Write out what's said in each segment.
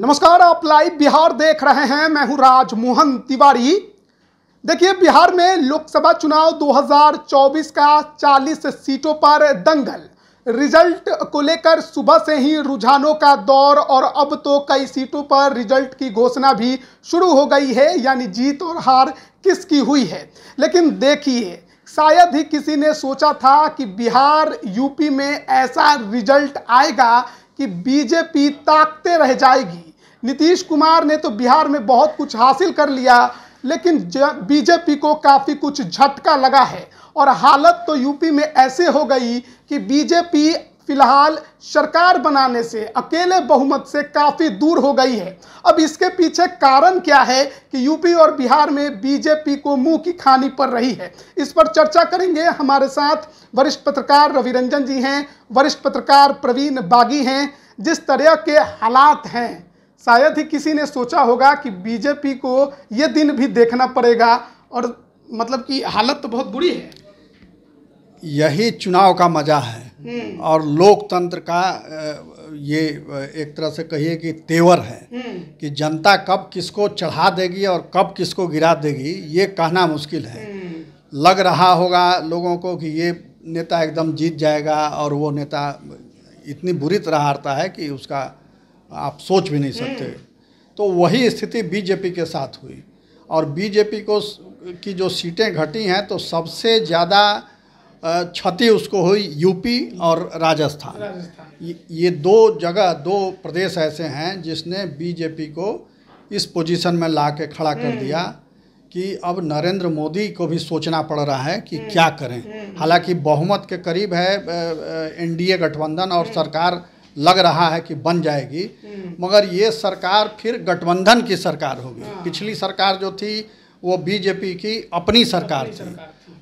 नमस्कार आप लाइव बिहार देख रहे हैं मैं हूं राजमोहन तिवारी देखिए बिहार में लोकसभा चुनाव 2024 का 40 सीटों पर दंगल रिजल्ट को लेकर सुबह से ही रुझानों का दौर और अब तो कई सीटों पर रिजल्ट की घोषणा भी शुरू हो गई है यानी जीत और हार किसकी हुई है लेकिन देखिए शायद ही किसी ने सोचा था कि बिहार यूपी में ऐसा रिजल्ट आएगा कि बीजेपी ताकते रह जाएगी नीतीश कुमार ने तो बिहार में बहुत कुछ हासिल कर लिया लेकिन बीजेपी को काफ़ी कुछ झटका लगा है और हालत तो यूपी में ऐसे हो गई कि बीजेपी फिलहाल सरकार बनाने से अकेले बहुमत से काफ़ी दूर हो गई है अब इसके पीछे कारण क्या है कि यूपी और बिहार में बीजेपी को मुंह की खानी पड़ रही है इस पर चर्चा करेंगे हमारे साथ वरिष्ठ पत्रकार रवि रंजन जी हैं वरिष्ठ पत्रकार प्रवीण बागी हैं जिस तरह के हालात हैं शायद ही किसी ने सोचा होगा कि बीजेपी को ये दिन भी देखना पड़ेगा और मतलब कि हालत तो बहुत बुरी है यही चुनाव का मजा है हम्म। और लोकतंत्र का ये एक तरह से कहिए कि तेवर है हम्म। कि जनता कब किसको चढ़ा देगी और कब किसको गिरा देगी ये कहना मुश्किल है हम्म। लग रहा होगा लोगों को कि ये नेता एकदम जीत जाएगा और वो नेता इतनी बुरी तरह हारता है कि उसका आप सोच भी नहीं सकते तो वही स्थिति बीजेपी के साथ हुई और बीजेपी को की जो सीटें घटी हैं तो सबसे ज़्यादा क्षति उसको हुई यूपी और राजस्थान, ये दो जगह दो प्रदेश ऐसे हैं जिसने बीजेपी को इस पोजीशन में ला के खड़ा कर दिया हम्म। कि अब नरेंद्र मोदी को भी सोचना पड़ रहा है कि हम्म। क्या करें हम्म। हालांकि बहुमत के करीब है एनडीए गठबंधन और सरकार लग रहा है कि बन जाएगी मगर ये सरकार फिर गठबंधन की सरकार होगी हाँ। पिछली सरकार जो थी वो बीजेपी की अपनी सरकार थी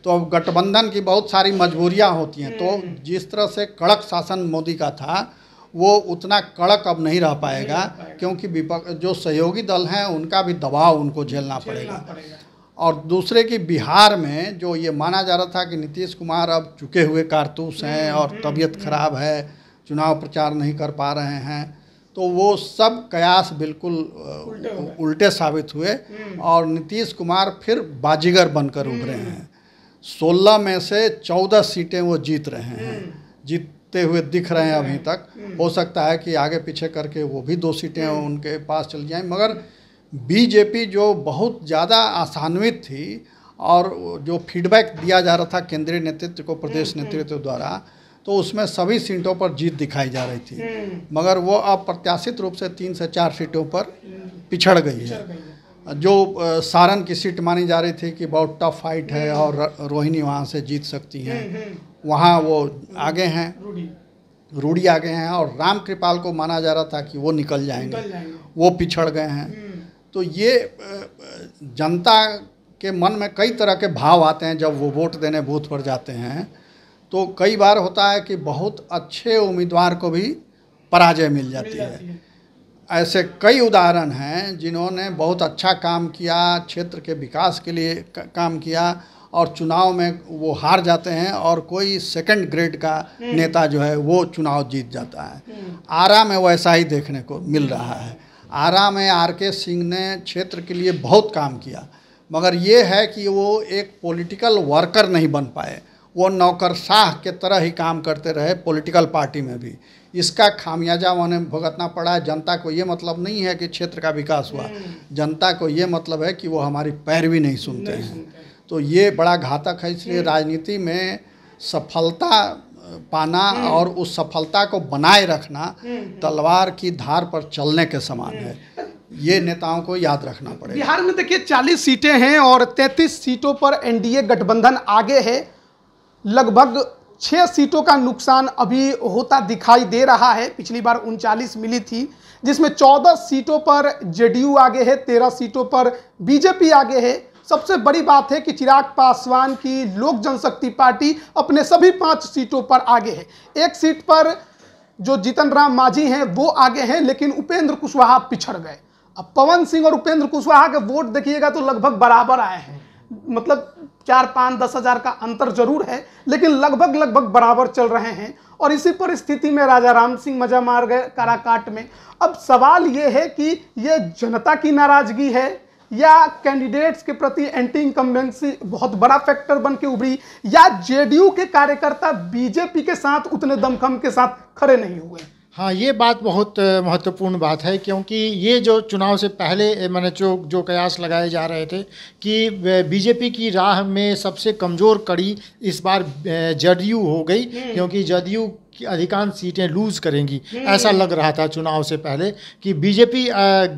तो अब गठबंधन की बहुत सारी मजबूरियाँ होती हैं तो हम्म। जिस तरह से कड़क शासन मोदी का था वो उतना कड़क अब नहीं रह पाएगा क्योंकि विपक्ष जो सहयोगी दल हैं उनका भी दबाव उनको झेलना पड़ेगा और दूसरे की बिहार में जो ये माना जा रहा था कि नीतीश कुमार अब चुके हुए कारतूस हैं हम्म, और तबीयत हम्म, खराब है चुनाव प्रचार नहीं कर पा रहे हैं तो वो सब कयास बिल्कुल उल्टे, साबित हुए हम्म। और नीतीश कुमार फिर बाजीगर बनकर हम्म। उभरे हैं सोलह में से चौदह सीटें वो जीत रहे हैं हम्म। जीतते हुए दिख रहे हैं अभी तक हो सकता है कि आगे पीछे करके वो भी दो सीटें उनके पास चल जाएं मगर बीजेपी जो बहुत ज़्यादा आसान्वित थी और जो फीडबैक दिया जा रहा था केंद्रीय नेतृत्व को प्रदेश नेतृत्व द्वारा तो उसमें सभी सीटों पर जीत दिखाई जा रही थी हम्म। मगर वो अब प्रत्याशित रूप से तीन से चार सीटों पर पिछड़ गई है जो सारण की सीट मानी जा रही थी कि बहुत टफ फाइट है हम्म। और रोहिणी वहाँ से जीत सकती हैं हम्म, वहाँ वो आगे हैं रूढ़ी आगे हैं और राम कृपाल को माना जा रहा था कि वो निकल जाएंगे, निकल जाएंगे। वो पिछड़ गए हैं तो ये जनता के मन में कई तरह के भाव आते हैं जब वो वोट देने बूथ पर जाते हैं तो कई बार होता है कि बहुत अच्छे उम्मीदवार को भी पराजय मिल जाती है ऐसे कई उदाहरण हैं जिन्होंने बहुत अच्छा काम किया क्षेत्र के विकास के लिए काम किया और चुनाव में वो हार जाते हैं और कोई सेकंड ग्रेड का हम्म। नेता जो है वो चुनाव जीत जाता है हम्म। आरा में वैसा ही देखने को मिल हम्म। रहा है आरा में आर के सिंह ने क्षेत्र के लिए बहुत काम किया मगर ये है कि वो एक पॉलिटिकल वर्कर नहीं बन पाए वो नौकर शाह के तरह ही काम करते रहे पॉलिटिकल पार्टी में भी इसका खामियाजा उन्हें भुगतना पड़ा है जनता को ये मतलब नहीं है कि क्षेत्र का विकास हुआ हम्म। जनता को ये मतलब है कि वो हमारी पैरवी नहीं सुनते नहीं हैं सुनते। तो ये बड़ा घातक है इसलिए हम्म। राजनीति में सफलता पाना हम्म। और उस सफलता को बनाए रखना तलवार की धार पर चलने के समान है ये नेताओं को याद रखना पड़ेगा बिहार में देखिए 40 सीटें हैं और 33 सीटों पर एनडीए गठबंधन आगे है लगभग छः सीटों का नुकसान अभी होता दिखाई दे रहा है पिछली बार उनचालीस मिली थी जिसमें 14 सीटों पर जेडीयू आगे है 13 सीटों पर बीजेपी आगे है सबसे बड़ी बात है कि चिराग पासवान की लोक जनशक्ति पार्टी अपने सभी पांच सीटों पर आगे है एक सीट पर जो जीतन राम मांझी हैं वो आगे हैं लेकिन उपेंद्र कुशवाहा पिछड़ गए अब पवन सिंह और उपेंद्र कुशवाहा के वोट देखिएगा तो लगभग बराबर आए हैं मतलब चार पाँच दस हजार का अंतर जरूर है लेकिन लगभग लगभग बराबर चल रहे हैं और इसी परिस्थिति में राजा राम सिंह मजा मार गए काराकाट में अब सवाल ये है कि ये जनता की नाराजगी है या कैंडिडेट्स के प्रति एंटी इनकम्बेंसी बहुत बड़ा फैक्टर बन के उभरी या जेडीयू के कार्यकर्ता बीजेपी के साथ उतने दमखम के साथ खड़े नहीं हुए हाँ ये बात बहुत महत्वपूर्ण बात है क्योंकि ये जो चुनाव से पहले मैंने जो जो कयास लगाए जा रहे थे कि बीजेपी की राह में सबसे कमज़ोर कड़ी इस बार जदयू हो गई हम्म। क्योंकि जदयू कि अधिकांश सीटें लूज करेंगी हम्म। ऐसा लग रहा था चुनाव से पहले कि बीजेपी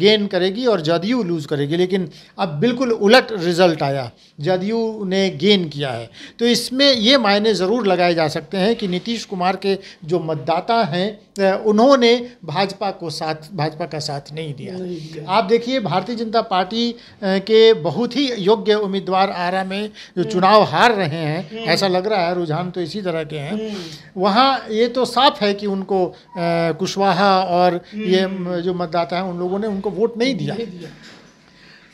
गेन करेगी और जदयू लूज करेगी लेकिन अब बिल्कुल उलट रिजल्ट आया जदयू ने गेन किया है तो इसमें ये मायने ज़रूर लगाए जा सकते हैं कि नीतीश कुमार के जो मतदाता हैं उन्होंने भाजपा को साथ भाजपा का साथ नहीं दिया, नहीं दिया। आप देखिए भारतीय जनता पार्टी के बहुत ही योग्य उम्मीदवार आरा में जो हम्म। चुनाव हार रहे हैं हम्म। ऐसा लग रहा है रुझान तो इसी तरह के हैं हम्म। वहाँ ये तो साफ है कि उनको कुशवाहा और ये जो मतदाता हैं उन लोगों ने उनको वोट नहीं दिया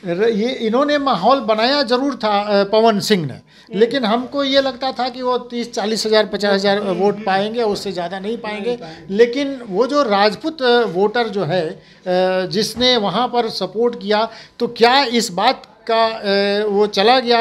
ये इन्होंने माहौल बनाया जरूर था पवन सिंह ने लेकिन हमको ये लगता था कि वो तीस चालीस हज़ार पचास हज़ार वोट पाएंगे उससे ज़्यादा नहीं पाएंगे लेकिन वो जो राजपूत वोटर जो है जिसने वहाँ पर सपोर्ट किया तो क्या इस बात का वो चला गया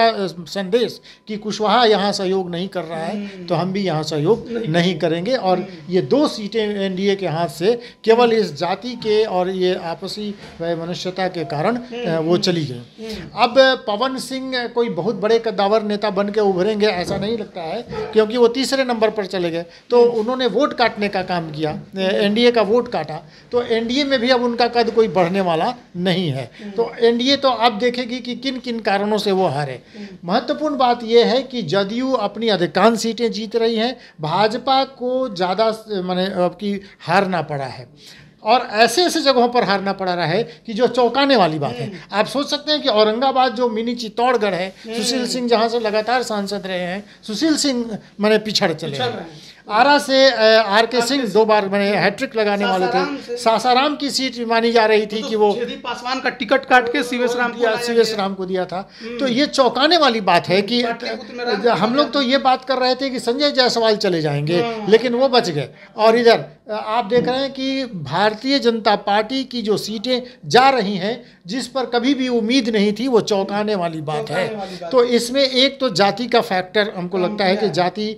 संदेश कि कुशवाहा यहाँ सहयोग नहीं कर रहा है तो हम भी यहाँ सहयोग नहीं, नहीं करेंगे और हम्म। ये दो सीटें एनडीए के हाथ से केवल इस जाति के और ये आपसी मनुष्यता के कारण हम्म। वो चली गई हम्म। अब पवन सिंह कोई बहुत बड़े कदावर नेता बन के उभरेंगे ऐसा नहीं लगता है क्योंकि वो तीसरे नंबर पर चले गए तो उन्होंने वोट काटने का काम किया एनडीए का वोट काटा तो एनडीए में भी अब उनका कद कोई बढ़ने वाला नहीं है तो एनडीए तो आप देखेगी कि किन किन कारणों से वो हारे महत्वपूर्ण बात यह है कि जदयू अपनी अधिकांश सीटें जीत रही हैं भाजपा को ज़्यादा मैंने आपकी हारना पड़ा है और ऐसे ऐसे जगहों पर हारना पड़ा रहा है कि जो चौंकाने वाली बात है हम्म। आप सोच सकते हैं कि औरंगाबाद जो मिनी चित्तौड़गढ़ है हम्म। सुशील सिंह जहाँ से लगातार सांसद रहे हैं सुशील सिंह मैंने पिछड़ चले आरा से आर के सिंह दो बार मैंने हैट्रिक लगाने वाले थे सासाराम की सीट मानी जा रही थी तो कि वो पासवान का टिकट काट के शिवेश राम दिया शिवेश राम को दिया था हम्म। तो ये चौंकाने वाली बात है कि हम लोग तो ये बात कर रहे थे कि संजय जायसवाल चले जाएंगे हाँ। लेकिन वो बच गए और इधर आप देख रहे हैं कि भारतीय जनता पार्टी की जो सीटें जा रही हैं जिस पर कभी भी उम्मीद नहीं थी वो चौंकाने वाली बात है तो इसमें एक तो जाति का फैक्टर हमको हाँ, लगता है कि जाति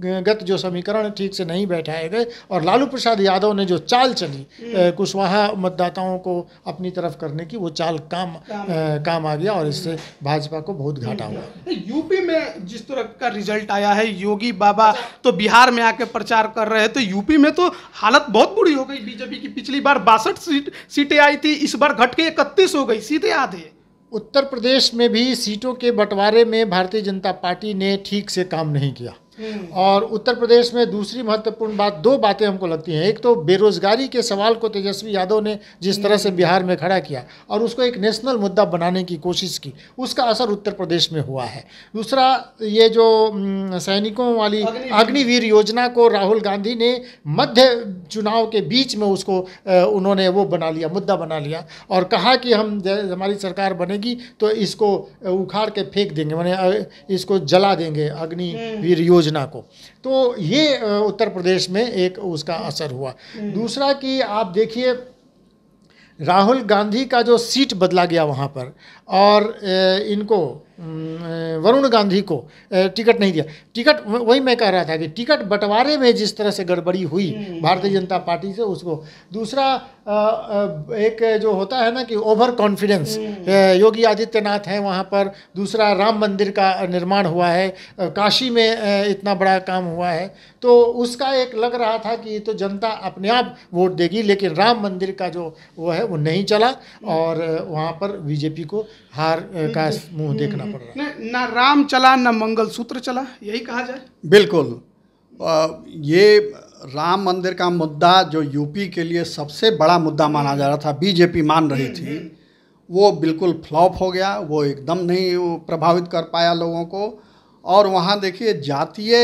गत जो समीकरण ठीक से नहीं बैठाए गए और लालू प्रसाद यादव ने जो चाल चली हम्म। कुशवाहा मतदाताओं को अपनी तरफ करने की वो चाल काम काम, आ, काम आ गया और हम्म। इससे भाजपा को बहुत घाटा हुआ हम्म। यूपी में जिस तरह का रिजल्ट आया है योगी बाबा तो बिहार में आके प्रचार कर रहे हैं तो यूपी में तो हालत बहुत बुरी हो गई बीजेपी की पिछली बार बासठ सीट सीटें आई थी इस बार घट के इकतीस हो गई सीधे आधे उत्तर प्रदेश में भी सीटों के बंटवारे में भारतीय जनता पार्टी ने ठीक से काम नहीं किया हम्म। और उत्तर प्रदेश में दूसरी महत्वपूर्ण बात दो बातें हमको लगती हैं एक तो बेरोजगारी के सवाल को तेजस्वी यादव ने जिस तरह से हम्म। बिहार में खड़ा किया और उसको एक नेशनल मुद्दा बनाने की कोशिश की उसका असर उत्तर प्रदेश में हुआ है दूसरा ये जो हम्म, सैनिकों वाली अग्निवीर योजना को राहुल गांधी ने मध्य चुनाव के बीच में उसको उन्होंने वो बना लिया मुद्दा बना लिया और कहा कि हम हमारी सरकार बनेगी तो इसको उखाड़ के फेंक देंगे मैंने इसको जला देंगे अग्निवीर योजना योजना को तो ये उत्तर प्रदेश में एक उसका असर हुआ हम्म। दूसरा कि आप देखिए राहुल गांधी का जो सीट बदला गया वहाँ पर और इनको वरुण गांधी को टिकट नहीं दिया टिकट वही मैं कह रहा था कि टिकट बंटवारे में जिस तरह से गड़बड़ी हुई हम्म। भारतीय जनता पार्टी से उसको दूसरा एक जो होता है ना कि ओवर कॉन्फिडेंस हम्म। योगी आदित्यनाथ हैं वहाँ पर दूसरा राम मंदिर का निर्माण हुआ है काशी में इतना बड़ा काम हुआ है तो उसका एक लग रहा था कि तो जनता अपने आप वोट देगी लेकिन राम मंदिर का जो वो है वो नहीं चला हम्म। और वहाँ पर बीजेपी को हार का मुंह हम्म, देखना हम्म। पड़ रहा है ना राम चला ना मंगल सूत्र चला यही कहा जाए बिल्कुल ये राम मंदिर का मुद्दा जो यूपी के लिए सबसे बड़ा मुद्दा माना जा रहा था बीजेपी मान रही हम्म, थी वो बिल्कुल फ्लॉप हो गया वो एकदम नहीं प्रभावित कर पाया लोगों को और वहाँ देखिए जातीय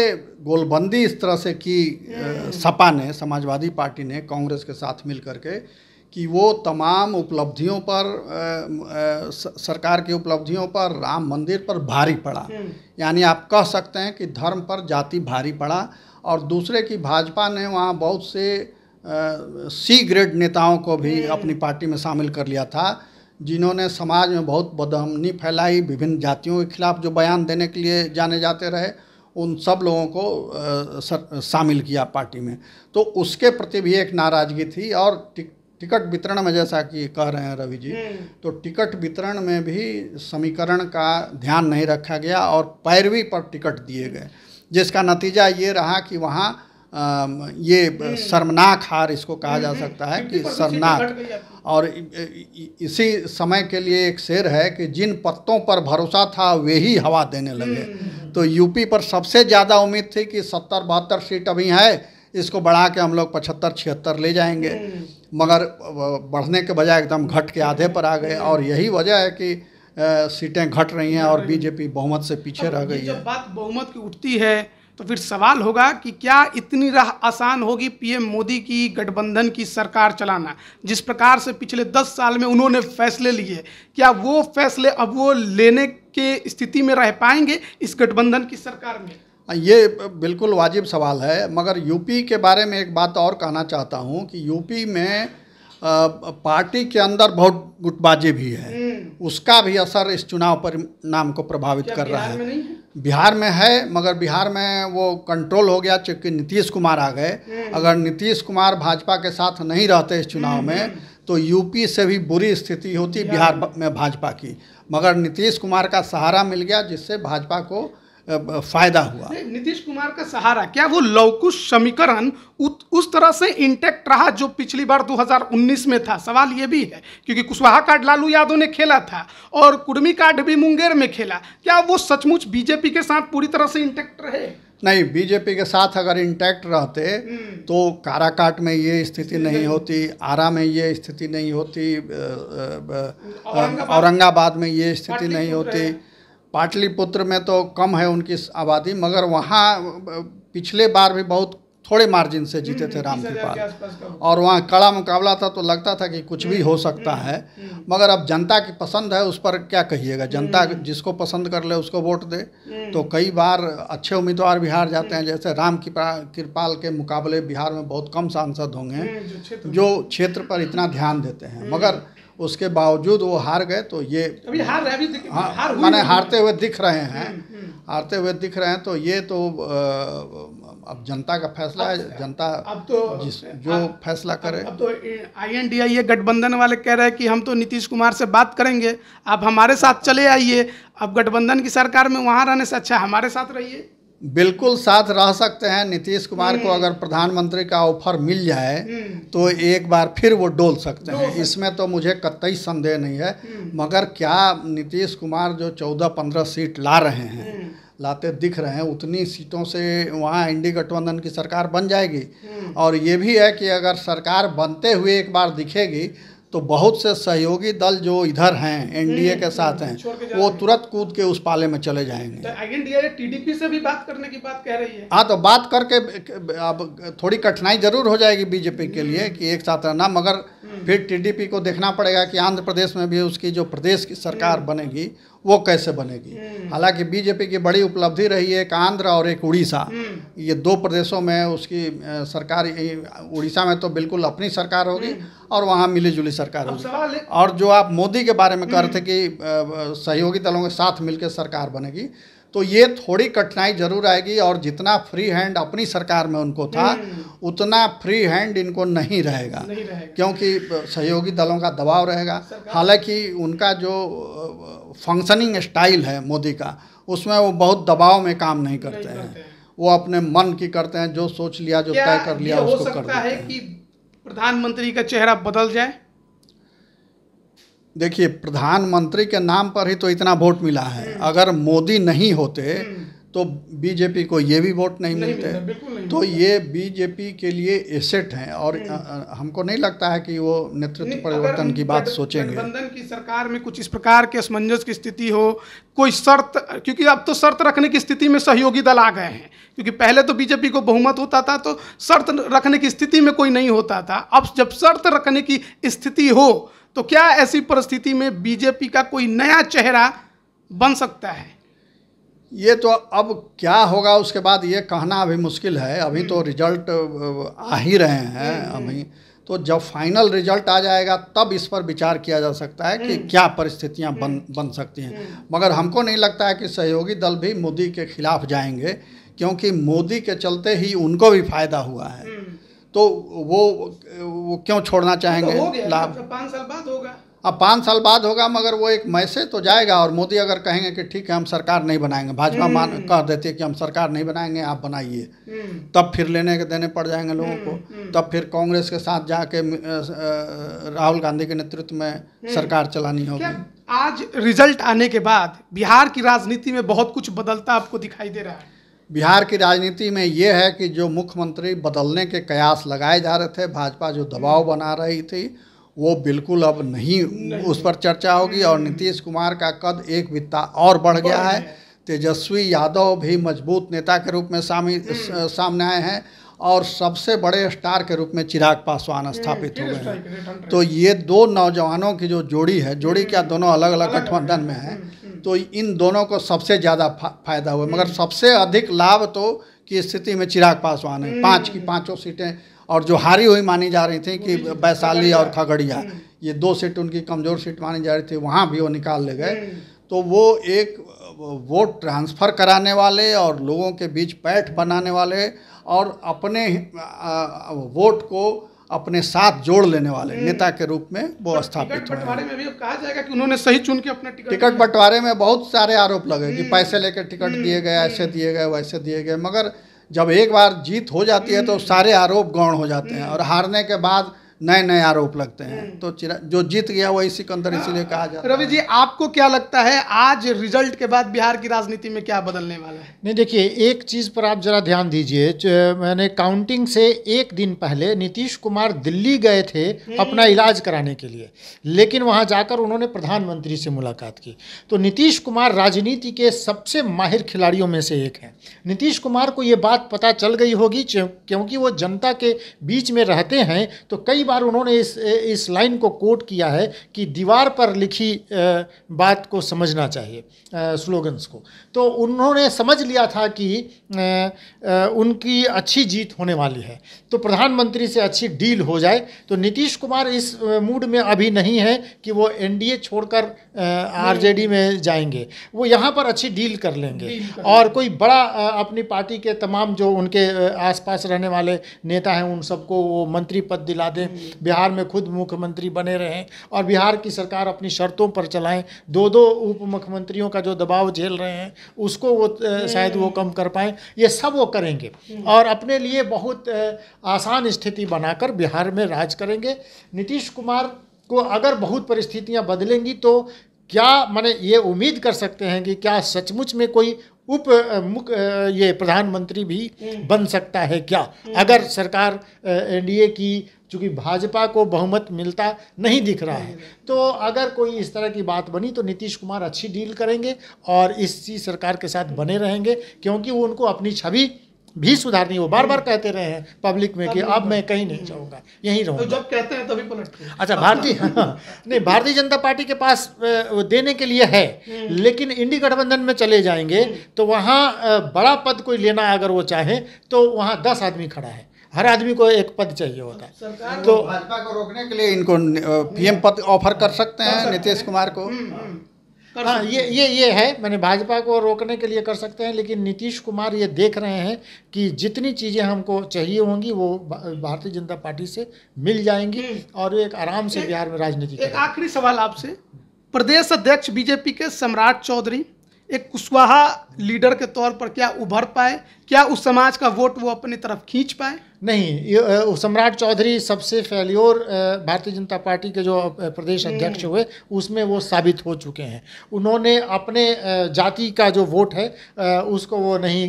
गोलबंदी इस तरह से की सपा ने समाजवादी पार्टी ने कांग्रेस के साथ मिल करके कि वो तमाम उपलब्धियों पर आ, आ, सरकार की उपलब्धियों पर राम मंदिर पर भारी पड़ा हम्म। यानी आप कह सकते हैं कि धर्म पर जाति भारी पड़ा और दूसरे की भाजपा ने वहाँ बहुत से सी ग्रेड नेताओं को भी हम्म। अपनी पार्टी में शामिल कर लिया था जिन्होंने समाज में बहुत बदहमनी फैलाई विभिन्न जातियों के खिलाफ जो बयान देने के लिए जाने जाते रहे उन सब लोगों को शामिल किया पार्टी में तो उसके प्रति भी एक नाराज़गी थी और टिकट वितरण में जैसा कि कह रहे हैं रवि जी हम्म। तो टिकट वितरण में भी समीकरण का ध्यान नहीं रखा गया और पैरवी पर टिकट दिए गए जिसका नतीजा ये रहा कि वहाँ ये हम्म। शर्मनाक हार इसको कहा जा हम्म, सकता है कि शर्मनाक और इसी समय के लिए एक शेर है कि जिन पत्तों पर भरोसा था वे ही हवा देने लगे तो यूपी पर सबसे ज़्यादा उम्मीद थी कि सत्तर बहत्तर सीट अभी है इसको बढ़ा के हम लोग पचहत्तर छिहत्तर ले जाएंगे मगर बढ़ने के बजाय एकदम घट के आधे पर आ गए और यही वजह है कि सीटें घट रही हैं और बीजेपी बहुमत से पीछे रह गई है बात बहुमत की उठती है तो फिर सवाल होगा कि क्या इतनी राह आसान होगी पीएम मोदी की गठबंधन की सरकार चलाना जिस प्रकार से पिछले दस साल में उन्होंने फैसले लिए क्या वो फैसले अब वो लेने के स्थिति में रह पाएंगे इस गठबंधन की सरकार में हाँ, ये बिल्कुल वाजिब सवाल है मगर यूपी के बारे में एक बात और कहना चाहता हूँ कि यूपी में पार्टी के अंदर बहुत गुटबाजी भी है हम्म। उसका भी असर इस चुनाव परिणाम को प्रभावित कर रहा है बिहार में है मगर बिहार में वो कंट्रोल हो गया चूँकि नीतीश कुमार आ गए हम्म। अगर नीतीश कुमार भाजपा के साथ नहीं रहते इस चुनाव हम्म, में तो यूपी से भी बुरी स्थिति होती बिहार में भाजपा की मगर नीतीश कुमार का सहारा मिल गया जिससे भाजपा को फायदा हुआ नीतीश कुमार का सहारा क्या वो लवकुश समीकरण उस तरह से इंटेक्ट रहा जो पिछली बार 2019 में था सवाल ये भी है क्योंकि कुशवाहा कार्ड लालू यादव ने खेला था और कुर्मी कार्ड भी मुंगेर में खेला क्या वो सचमुच बीजेपी के साथ पूरी तरह से इंटेक्ट रहे नहीं बीजेपी के साथ अगर इंटैक्ट रहते हम्म। तो काराकाट में ये स्थिति नहीं होती आरा में ये स्थिति नहीं होती औरंगाबाद में ये स्थिति नहीं होती पाटलिपुत्र में तो कम है उनकी आबादी मगर वहाँ पिछले बार भी बहुत थोड़े मार्जिन से जीते थे हम्म, राम कृपाल और वहाँ कड़ा मुकाबला था तो लगता था कि कुछ भी हम्म, हो सकता हम्म, है मगर अब जनता की पसंद है उस पर क्या कहिएगा जनता जिसको पसंद कर ले उसको वोट दे तो कई बार अच्छे उम्मीदवार बिहार जाते हैं जैसे राम कृपाल के मुकाबले बिहार में बहुत कम सांसद होंगे जो क्षेत्र पर इतना ध्यान देते हैं मगर उसके बावजूद वो हार गए तो ये अभी हार रहे अभी हा, हार मैंने तो- हारते हुए दिख रहे हैं हम्म, हम्म। हारते हुए दिख रहे हैं तो ये तो अब जनता का फैसला है जनता अब तो जिस जो फैसला करे अब तो आई एन डी आई ए गठबंधन वाले कह रहे हैं कि हम तो नीतीश कुमार से बात करेंगे आप हमारे साथ चले आइए अब गठबंधन की सरकार में वहाँ रहने से अच्छा हमारे साथ रहिए बिल्कुल साथ रह सकते हैं नीतीश कुमार को हम्म। अगर प्रधानमंत्री का ऑफर मिल जाए हम्म। तो एक बार फिर वो डोल सकते हैं इसमें तो मुझे कतई संदेह नहीं है हम्म। मगर क्या नीतीश कुमार जो चौदह पंद्रह सीट ला रहे हैं लाते दिख रहे हैं उतनी सीटों से वहाँ एनडी गठबंधन की सरकार बन जाएगी और ये भी है कि अगर सरकार बनते हुए एक बार दिखेगी तो बहुत से सहयोगी दल जो इधर हैं हम्म, एनडीए के हम्म, साथ हैं वो तुरंत कूद के उस पाले में चले जाएंगे तो टीडीपी से भी बात करने की बात कह रही है हाँ तो बात करके अब थोड़ी कठिनाई जरूर हो जाएगी बीजेपी के लिए हम्म। कि एक साथ रहना मगर फिर टीडीपी को देखना पड़ेगा कि आंध्र प्रदेश में भी उसकी जो प्रदेश की सरकार बनेगी वो कैसे बनेगी हम्म। हालांकि बीजेपी की बड़ी उपलब्धि रही है एक आंध्र और एक उड़ीसा हम्म। ये दो प्रदेशों में उसकी सरकार उड़ीसा में तो बिल्कुल अपनी सरकार होगी हम्म। और वहाँ मिली जुली सरकार होगी और जो आप मोदी के बारे में कह रहे थे कि सहयोगी दलों के साथ मिलकर सरकार बनेगी तो ये थोड़ी कठिनाई जरूर आएगी और जितना फ्री हैंड अपनी सरकार में उनको था हम्म। उतना फ्री हैंड इनको नहीं रहेगा, क्योंकि सहयोगी दलों का दबाव रहेगा हालांकि उनका जो फंक्शनिंग स्टाइल है मोदी का उसमें वो बहुत दबाव में काम नहीं करते हैं।, वो अपने मन की करते हैं जो सोच लिया जो तय कर लिया उसको हो सकता है कि प्रधानमंत्री का चेहरा बदल जाए देखिए प्रधानमंत्री के नाम पर ही तो इतना वोट मिला है हम्म। अगर मोदी नहीं होते हम्म। तो बीजेपी को ये भी वोट नहीं, नहीं मिलते नहीं तो ये बीजेपी के लिए एसेट हैं और हम्म। हमको नहीं लगता है कि वो नेतृत्व परिवर्तन की बात सोचेंगे गठबंधन की सरकार में कुछ इस प्रकार के असमंजस की स्थिति हो कोई शर्त क्योंकि अब तो शर्त रखने की स्थिति में सहयोगी दल आ गए हैं क्योंकि पहले तो बीजेपी को बहुमत होता था तो शर्त रखने की स्थिति में कोई नहीं होता था अब जब शर्त रखने की स्थिति हो तो क्या ऐसी परिस्थिति में बीजेपी का कोई नया चेहरा बन सकता है ये तो अब क्या होगा उसके बाद ये कहना अभी मुश्किल है अभी तो रिजल्ट आ ही रहे हैं अभी तो जब फाइनल रिजल्ट आ जाएगा तब इस पर विचार किया जा सकता है कि हम्म। क्या परिस्थितियां बन हम्म। बन सकती हैं हम्म। मगर हमको नहीं लगता है कि सहयोगी दल भी मोदी के खिलाफ जाएंगे क्योंकि मोदी के चलते ही उनको भी फायदा हुआ है तो वो वो क्यों छोड़ना तो चाहेंगे तो लाभ पाँच साल बाद होगा अब पाँच साल बाद होगा मगर वो एक मैसेज तो जाएगा और मोदी अगर कहेंगे कि ठीक है हम सरकार नहीं बनाएंगे भाजपा मान हम्म। कह देती है कि हम सरकार नहीं बनाएंगे आप बनाइए हम्म। तब फिर लेने के देने पड़ जाएंगे लोगों को हम्म, तब फिर कांग्रेस के साथ जाके राहुल गांधी के नेतृत्व में सरकार चलानी होगी आज रिजल्ट आने के बाद बिहार की राजनीति में बहुत कुछ बदलता आपको दिखाई दे रहा है बिहार की राजनीति में ये है कि जो मुख्यमंत्री बदलने के कयास लगाए जा रहे थे भाजपा जो दबाव बना रही थी वो बिल्कुल अब नहीं, नहीं। उस पर चर्चा होगी और नीतीश कुमार का कद एक वित्ता और बढ़ गया है तेजस्वी यादव भी मजबूत नेता के रूप में हम्म। सामने आए हैं और सबसे बड़े स्टार के रूप में चिराग पासवान हम्म, स्थापित हो हम्म। गए हैं तो ये दो नौजवानों की जो जोड़ी है जोड़ी क्या दोनों अलग अलग गठबंधन में है तो इन दोनों को सबसे ज़्यादा फायदा हुआ मगर हम्म। सबसे अधिक लाभ तो की स्थिति में चिराग पासवान है पाँच की हम्म। पाँचों सीटें और जो हारी हुई मानी जा रही थी कि वैशाली हम्म। और खगड़िया ये दो सीट उनकी कमज़ोर सीट मानी जा रही थी वहाँ भी वो निकाल ले गए तो वो एक वोट ट्रांसफ़र कराने वाले और लोगों के बीच पैठ बनाने वाले और अपने वोट को अपने साथ जोड़ लेने वाले हम्म। नेता के रूप में वो स्थापित टिकट बंटवारे में भी कहा जाएगा कि उन्होंने सही चुन के अपने टिकट टिकट बंटवारे में बहुत सारे आरोप लगे कि हम्म। पैसे लेकर टिकट हम्म। दिए गए ऐसे दिए गए वैसे दिए गए मगर जब एक बार जीत हो जाती है तो सारे आरोप गौण हो जाते हैं और हारने के बाद नए नए आरोप लगते हैं हम्म। तो जो जीत गया वही सिकंदर हाँ। इसीलिए कहा जाता रवि जी आपको क्या लगता है आज रिजल्ट के बाद बिहार की राजनीति में क्या बदलने वाला है नहीं देखिए एक चीज़ पर आप जरा ध्यान दीजिए मैंने काउंटिंग से एक दिन पहले नीतीश कुमार दिल्ली गए थे हम्म। अपना इलाज कराने के लिए लेकिन वहां जाकर उन्होंने प्रधानमंत्री से मुलाकात की तो नीतीश कुमार राजनीति के सबसे माहिर खिलाड़ियों में से एक हैं नीतीश कुमार को ये बात पता चल गई होगी क्योंकि वो जनता के बीच में रहते हैं तो कई बार बार उन्होंने इस इस लाइन को कोट किया है कि दीवार पर लिखी बात को समझना चाहिए स्लोगन्स को तो उन्होंने समझ लिया था कि उनकी अच्छी जीत होने वाली है तो प्रधानमंत्री से अच्छी डील हो जाए तो नीतीश कुमार इस मूड में अभी नहीं है कि वो एनडीए छोड़कर आरजेडी में जाएंगे वो यहाँ पर अच्छी डील कर लेंगे डील और कोई बड़ा अपनी पार्टी के तमाम जो उनके आसपास रहने वाले नेता हैं उन सबको वो मंत्री पद दिला दें बिहार में खुद मुख्यमंत्री बने रहें और बिहार की सरकार अपनी शर्तों पर चलाएं दो दो उप मुख्यमंत्रियों का जो दबाव झेल रहे हैं उसको वो हम्म। शायद वो कम कर पाएँ ये सब वो करेंगे और अपने लिए बहुत आसान स्थिति बनाकर बिहार में राज करेंगे नीतीश कुमार को अगर बहुत परिस्थितियां बदलेंगी तो क्या मैंने ये उम्मीद कर सकते हैं कि क्या सचमुच में कोई उप मुख ये प्रधानमंत्री भी हम्म। बन सकता है क्या हम्म। अगर सरकार एनडीए की चूँकि भाजपा को बहुमत मिलता नहीं दिख रहा है तो अगर कोई इस तरह की बात बनी तो नीतीश कुमार अच्छी डील करेंगे और इसी सरकार के साथ बने रहेंगे क्योंकि वो उनको अपनी छवि भी सुधार नहीं वो बार बार हम्म। कहते रहे हैं पब्लिक में कि अब मैं कहीं नहीं जाऊंगा यहीं तो रहूंगा तो जब कहते हैं तभी पलट अच्छा भारतीय हाँ, हाँ, नहीं भारतीय जनता पार्टी के पास देने के लिए है हम्म। लेकिन इंडी गठबंधन में चले जाएंगे हम्म। तो वहाँ बड़ा पद कोई लेना अगर वो चाहे तो वहाँ दस आदमी खड़ा है हर आदमी को एक पद चाहिए होता है तो भाजपा को रोकने के लिए इनको पीएम पद ऑफर कर सकते हैं नीतीश कुमार को हाँ ये ये ये है मैंने भाजपा को रोकने के लिए कर सकते हैं लेकिन नीतीश कुमार ये देख रहे हैं कि जितनी चीज़ें हमको चाहिए होंगी वो भारतीय जनता पार्टी से मिल जाएंगी हम्म। और एक आराम से बिहार में राजनीति एक आखिरी सवाल आपसे प्रदेश अध्यक्ष बीजेपी के सम्राट चौधरी एक कुशवाहा लीडर के तौर पर क्या उभर पाए क्या उस समाज का वोट वो अपनी तरफ खींच पाए नहीं सम्राट चौधरी सबसे फेल्योर भारतीय जनता पार्टी के जो प्रदेश हम्म। अध्यक्ष हुए उसमें वो साबित हो चुके हैं उन्होंने अपने जाति का जो वोट है उसको वो नहीं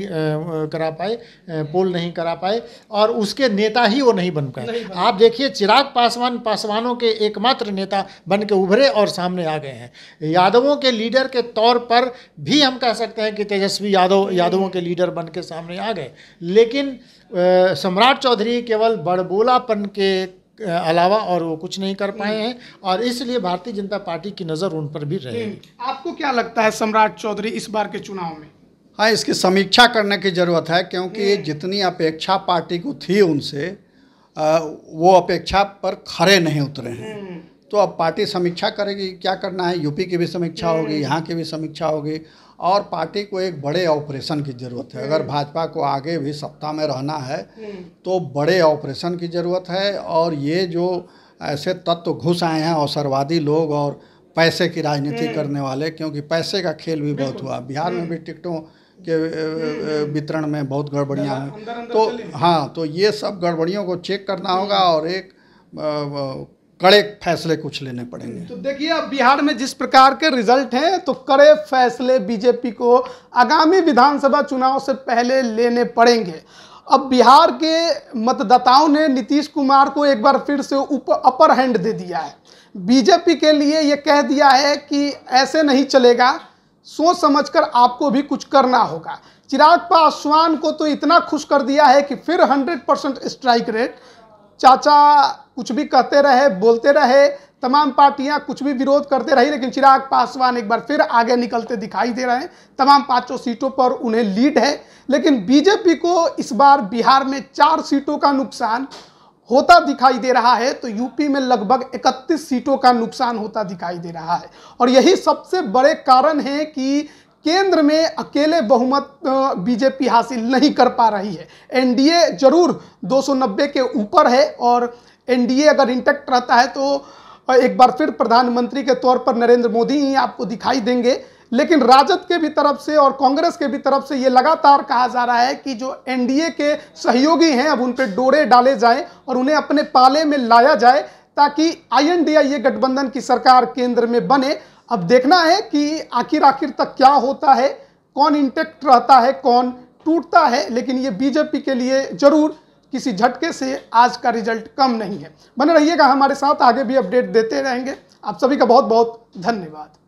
करा पाए पोल नहीं करा पाए और उसके नेता ही वो नहीं बन पाए आप देखिए चिराग पासवान पासवानों के एकमात्र नेता बन के उभरे और सामने आ गए हैं यादवों के लीडर के तौर पर भी हम कह सकते हैं कि तेजस्वी यादव यादवों के लीडर बन के सामने आ गए लेकिन सम्राट चौधरी केवल बड़बोलापन के अलावा और वो कुछ नहीं कर पाए हैं और इसलिए भारतीय जनता पार्टी की नज़र उन पर भी रहेगी हम्म। आपको क्या लगता है सम्राट चौधरी इस बार के चुनाव में हाँ इसकी समीक्षा करने की ज़रूरत है क्योंकि हम्म। जितनी अपेक्षा पार्टी को थी उनसे वो अपेक्षा पर खड़े नहीं उतरे हैं हम्म। तो अब पार्टी समीक्षा करेगी क्या करना है यूपी की भी समीक्षा होगी हम्म। यहाँ की भी समीक्षा होगी और पार्टी को एक बड़े ऑपरेशन की ज़रूरत है अगर हम्म। भाजपा को आगे भी सप्ताह में रहना है हम्म। तो बड़े ऑपरेशन की ज़रूरत है और ये जो ऐसे तत्व घुस आए हैं अवसरवादी लोग और पैसे की राजनीति करने वाले क्योंकि पैसे का खेल भी बहुत हुआ बिहार में भी टिकटों के वितरण में बहुत गड़बड़ियाँ हैं तो हाँ तो ये सब गड़बड़ियों को चेक करना होगा और एक कड़े फैसले कुछ लेने पड़ेंगे तो देखिए अब बिहार में जिस प्रकार के रिजल्ट हैं तो कड़े फैसले बीजेपी को आगामी विधानसभा चुनाव से पहले लेने पड़ेंगे अब बिहार के मतदाताओं ने नीतीश कुमार को एक बार फिर से उप अपर हैंड दे दिया है बीजेपी के लिए ये कह दिया है कि ऐसे नहीं चलेगा सोच समझकर आपको भी कुछ करना होगा चिराग पासवान को तो इतना खुश कर दिया है कि फिर 100 परसेंट स्ट्राइक रेट चाचा कुछ भी कहते रहे बोलते रहे तमाम पार्टियां कुछ भी विरोध करते रही लेकिन चिराग पासवान एक बार फिर आगे निकलते दिखाई दे रहे हैं तमाम पांचों सीटों पर उन्हें लीड है लेकिन बीजेपी को इस बार बिहार में चार सीटों का नुकसान होता दिखाई दे रहा है तो यूपी में लगभग 31 सीटों का नुकसान होता दिखाई दे रहा है और यही सबसे बड़े कारण है कि केंद्र में अकेले बहुमत बीजेपी हासिल नहीं कर पा रही है एनडीए जरूर 290 के ऊपर है और एनडीए अगर इंटेक्ट रहता है तो एक बार फिर प्रधानमंत्री के तौर पर नरेंद्र मोदी ही आपको दिखाई देंगे लेकिन राजद के भी तरफ से और कांग्रेस के भी तरफ से ये लगातार कहा जा रहा है कि जो एनडीए के सहयोगी हैं अब उन पर डोरे डाले जाएं और उन्हें अपने पाले में लाया जाए ताकि आई ये गठबंधन की सरकार केंद्र में बने अब देखना है कि आखिर आखिर तक क्या होता है कौन इंटेक्ट रहता है कौन टूटता है लेकिन ये बीजेपी के लिए जरूर किसी झटके से आज का रिजल्ट कम नहीं है बने रहिएगा हमारे साथ आगे भी अपडेट देते रहेंगे आप सभी का बहुत बहुत धन्यवाद